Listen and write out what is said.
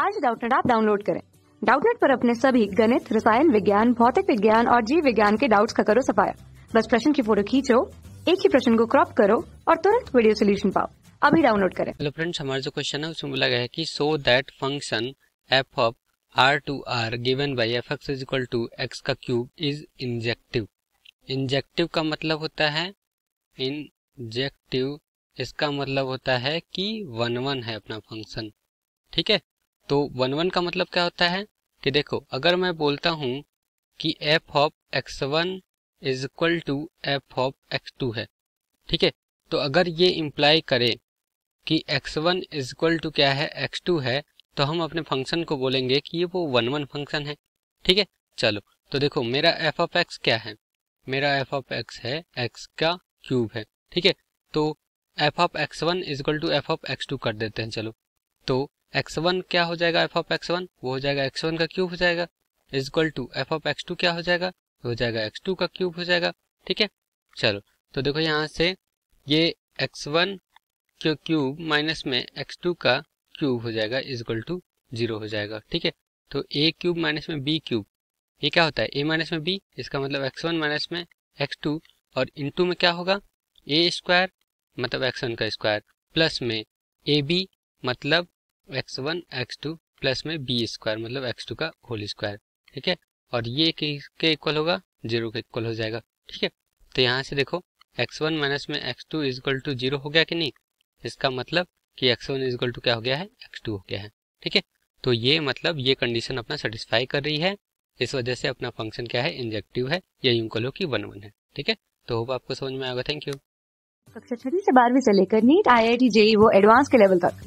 आज डाउटनेट आप डाउनलोड करें डाउटनेट पर अपने सभी गणित रसायन विज्ञान भौतिक विज्ञान और जीव विज्ञान के डाउट्स का करो सफाया बस प्रश्न की फोटो खींचो एक ही प्रश्न को क्रॉप करो और तुरंत वीडियो सोल्यूशन पाओ अभी डाउनलोड करें हेलो फ्रेंड्स हमारा जो क्वेश्चन है उसमें बोला गया है कि so that function F of R to R given by F X is equal to X का क्यूब इज इंजेक्टिव इंजेक्टिव का मतलब होता है इंजेक्टिव इसका मतलब होता है कि वन वन है अपना फंक्शन ठीक है तो वन वन का मतलब क्या होता है कि देखो अगर मैं बोलता हूँ कि F of X one is equal to F of X two है ठीक है तो अगर ये इम्प्लाई करे कि X one is equal to क्या है एक्स टू है तो हम अपने फंक्शन को बोलेंगे कि ये वो वन वन फंक्शन है ठीक है चलो तो देखो मेरा एफ ऑफ एक्स क्या है मेरा एफ ऑफ एक्स है एक्स का क्यूब है ठीक है तो F of X one equal to F of X two कर देते हैं चलो तो एक्स वन क्या हो जाएगा एफ ऑफ एक्स वन वो हो जाएगा एक्स वन का क्यूब हो जाएगा is equal to F of X two क्या हो जाएगा हो जाएगा एक्स टू का क्यूब हो जाएगा ठीक है चलो तो देखो यहाँ से ये एक्स वन के क्यूब माइनस में एक्स टू का क्यूब हो जाएगा इज इक्वल टू जीरो हो जाएगा ठीक है तो ए क्यूब माइनस में बी क्यूब ये क्या होता है ए माइनस में बी इसका मतलब एक्स वन माइनस में एक्स टू और टू में क्या होगा ए स्क्वायर मतलब एक्स वन का स्क्वायर प्लस में ए बी मतलब X one X two plus में बी स्क्वायर मतलब एक्स टू का होल स्क्वायर ठीक है और ये के इक्वल होगा जीरो के इक्वल हो जाएगा ठीक है तो यहाँ से देखो एक्स वन माइनस में X two is equal to zero हो गया कि नहीं इसका मतलब कि एक्स वन इजक्वल टू क्या हो गया है एक्स टू हो गया है ठीक है तो ये मतलब ये कंडीशन अपना सेटिस्फाई कर रही है इस वजह से अपना फंक्शन क्या है इंजेक्टिव है या यूं कहो कि वन वन है ठीक है तो होप आपको समझ में आएगा थैंक यू कक्षा छठी से बारहवीं से लेकर NEET I I T JEE वो एडवांस के लेवल तक